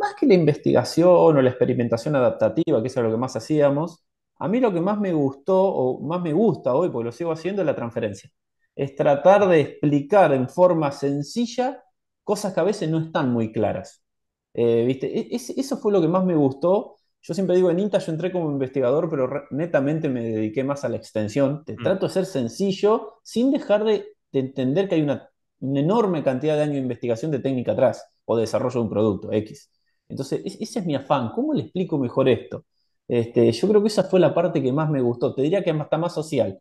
más que la investigación o la experimentación adaptativa, que es lo que más hacíamos, a mí lo que más me gustó o más me gusta hoy, porque lo sigo haciendo, es la transferencia. Es tratar de explicar en forma sencilla cosas que a veces no están muy claras. Eh, e-, eso fue lo que más me gustó. Yo siempre digo, en INTA yo entré como investigador, pero netamente me dediqué más a la extensión. Te mm. trato de ser sencillo sin dejar de, entender que hay una, enorme cantidad de años de investigación de técnica atrás o de desarrollo de un producto X. Entonces, ese es mi afán. ¿Cómo le explico mejor esto? Este, yo creo que esa fue la parte que más me gustó. Te diría que hasta más social.